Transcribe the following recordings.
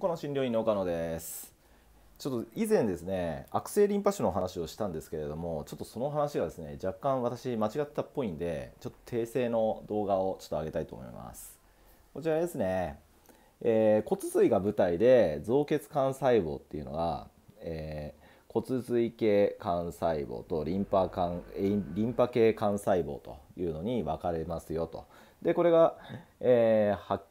この診療院の岡野ですちょっと以前ですね悪性リンパ腫の話をしたんですけれどもちょっとその話がですね若干私間違ったっぽいんでちょっと訂正の動画をちょっと上げたいと思いますこちらですね、えー、骨髄が舞台で造血幹細胞っていうのが、えー、骨髄系幹細胞とリンパ管リンパ系幹細胞というのに分かれますよとでこれが、えー、赤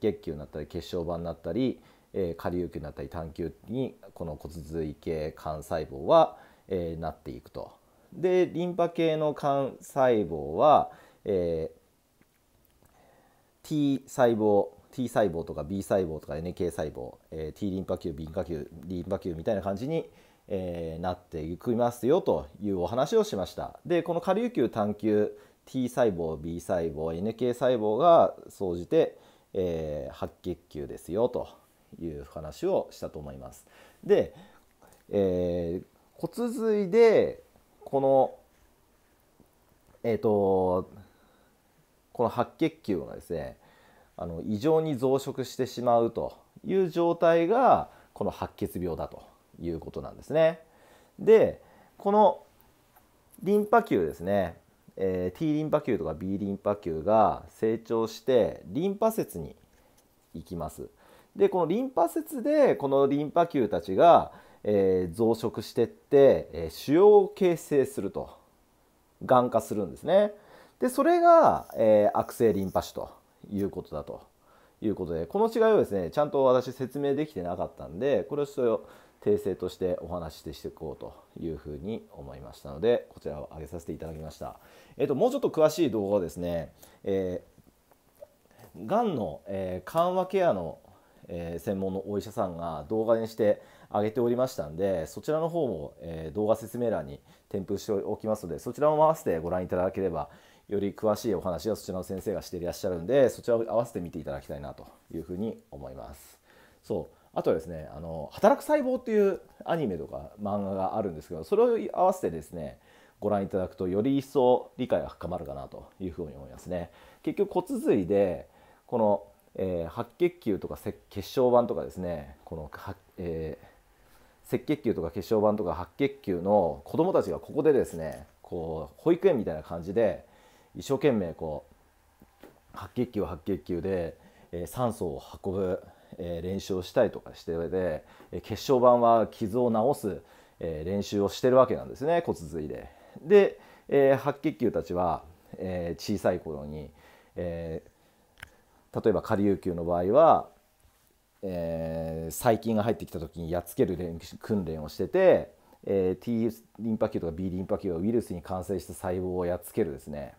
血球になったり血小板になったりえー、下流球になったり短球にこの骨髄系幹細胞は、えー、なっていくと。でリンパ系の幹細胞は、えー、T 細胞 T 細胞とか B 細胞とか NK 細胞、えー、T リンパ球 B リンパ球リンパ球みたいな感じに、えー、なっていきますよというお話をしました。でこの下流球短球 T 細胞 B 細胞 NK 細胞が総じて、えー、白血球ですよという話をしたと思います。で、えー、骨髄でこのえっ、ー、とこの白血球がですねあの異常に増殖してしまうという状態がこの白血病だということなんですね。でこのリンパ球ですね、えー、T リンパ球とか B リンパ球が成長してリンパ節に行きます。でこのリンパ節でこのリンパ球たちが、えー、増殖してって、えー、腫瘍を形成するとがん化するんですね。でそれが、えー、悪性リンパ腫ということだということでこの違いをですねちゃんと私説明できてなかったんでこれをちょっと訂正としてお話ししていこうというふうに思いましたのでこちらを挙げさせていただきました。えーと、ともうちょっと詳しい動画はですね、えーがんの、えー、緩和ケアのえ専門のお医者さんが動画にして上げておりましたんでそちらの方も、え動画説明欄に添付しておきますのでそちらも合わせてご覧いただければより詳しいお話はそちらの先生がしていらっしゃるんでそちらを合わせて見ていただきたいなというふうに思います。そうあとはですね「あの働く細胞」っていうアニメとか漫画があるんですけどそれを合わせてですねご覧いただくとより一層理解が深まるかなというふうに思いますね。結局骨髄でこのえー、白血球とか血小板とかですねこの、えー、赤血球とか血小板とか白血球の子どもたちがここでですねこう保育園みたいな感じで一生懸命こう白血球白血球で、えー、酸素を運ぶ、えー、練習をしたりとかしてで、えー、血小板は傷を治す、えー、練習をしてるわけなんですね骨髄で。で、えー、白血球たちは、えー、小さい頃に、えー、例えば下流球の場合は、えー、細菌が入ってきた時にやっつける訓練をしてて、えー、T リンパ球とか B リンパ球はウイルスに感染した細胞をやっつけるですね、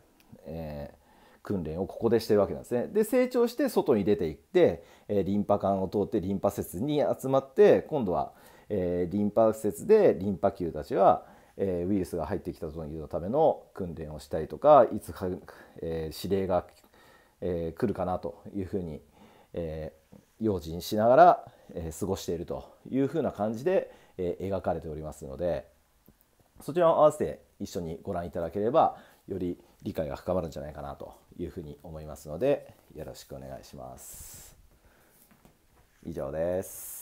えー訓練をここでしてるわけなんですね。で成長して外に出ていって、えー、リンパ管を通ってリンパ節に集まって今度は、えー、リンパ節でリンパ球たちは、えウイルスが入ってきたというための訓練をしたりとかいつか、え指令がえー、来るかなというふうに、えー、用心しながら、えー、過ごしているというふうな感じで、えー、描かれておりますのでそちらを合わせて一緒にご覧いただければより理解が深まるんじゃないかなというふうに思いますのでよろしくお願いします。以上です。